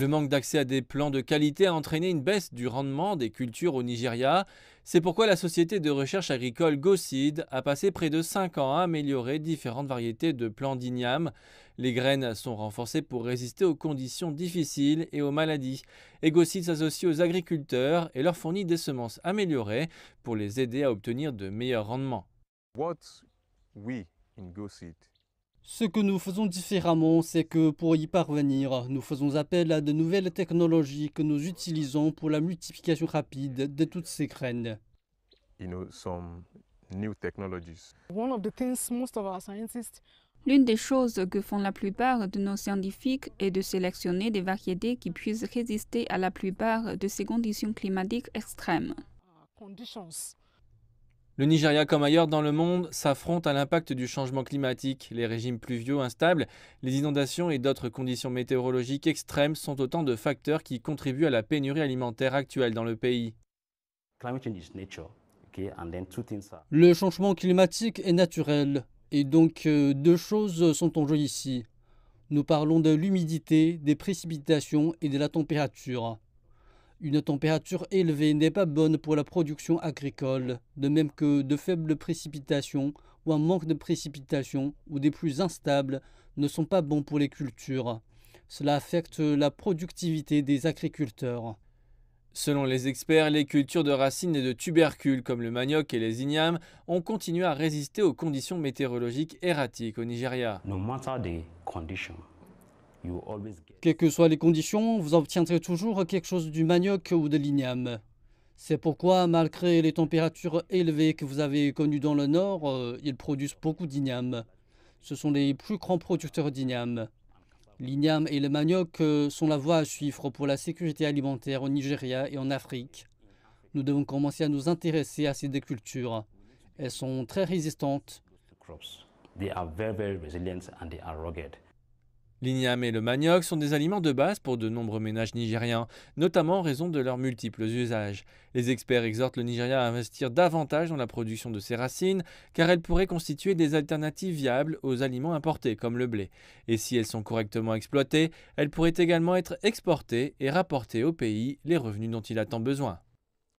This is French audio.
Le manque d'accès à des plants de qualité a entraîné une baisse du rendement des cultures au Nigeria. C'est pourquoi la société de recherche agricole GoSeed a passé près de 5 ans à améliorer différentes variétés de plants d'igname. Les graines sont renforcées pour résister aux conditions difficiles et aux maladies. Et s'associe aux agriculteurs et leur fournit des semences améliorées pour les aider à obtenir de meilleurs rendements. What we in ce que nous faisons différemment, c'est que pour y parvenir, nous faisons appel à de nouvelles technologies que nous utilisons pour la multiplication rapide de toutes ces graines. L'une des choses que font la plupart de nos scientifiques est de sélectionner des variétés qui puissent résister à la plupart de ces conditions climatiques extrêmes. Le Nigeria, comme ailleurs dans le monde, s'affronte à l'impact du changement climatique. Les régimes pluviaux instables, les inondations et d'autres conditions météorologiques extrêmes sont autant de facteurs qui contribuent à la pénurie alimentaire actuelle dans le pays. Le changement climatique est naturel. Et donc euh, deux choses sont en jeu ici. Nous parlons de l'humidité, des précipitations et de la température. Une température élevée n'est pas bonne pour la production agricole, de même que de faibles précipitations ou un manque de précipitations ou des pluies instables ne sont pas bons pour les cultures. Cela affecte la productivité des agriculteurs. Selon les experts, les cultures de racines et de tubercules comme le manioc et les ignames ont continué à résister aux conditions météorologiques erratiques au Nigeria. No matter the condition, quelles que soient les conditions, vous obtiendrez toujours quelque chose du manioc ou de l'igname. C'est pourquoi, malgré les températures élevées que vous avez connues dans le nord, euh, ils produisent beaucoup d'igname. Ce sont les plus grands producteurs d'igname. L'igname et le manioc euh, sont la voie à suivre pour la sécurité alimentaire au Nigeria et en Afrique. Nous devons commencer à nous intéresser à ces deux cultures. Elles sont très résistantes. They are very resilient and they are L'igname et le manioc sont des aliments de base pour de nombreux ménages nigériens, notamment en raison de leurs multiples usages. Les experts exhortent le Nigeria à investir davantage dans la production de ces racines, car elles pourraient constituer des alternatives viables aux aliments importés comme le blé. Et si elles sont correctement exploitées, elles pourraient également être exportées et rapporter au pays les revenus dont il a tant besoin.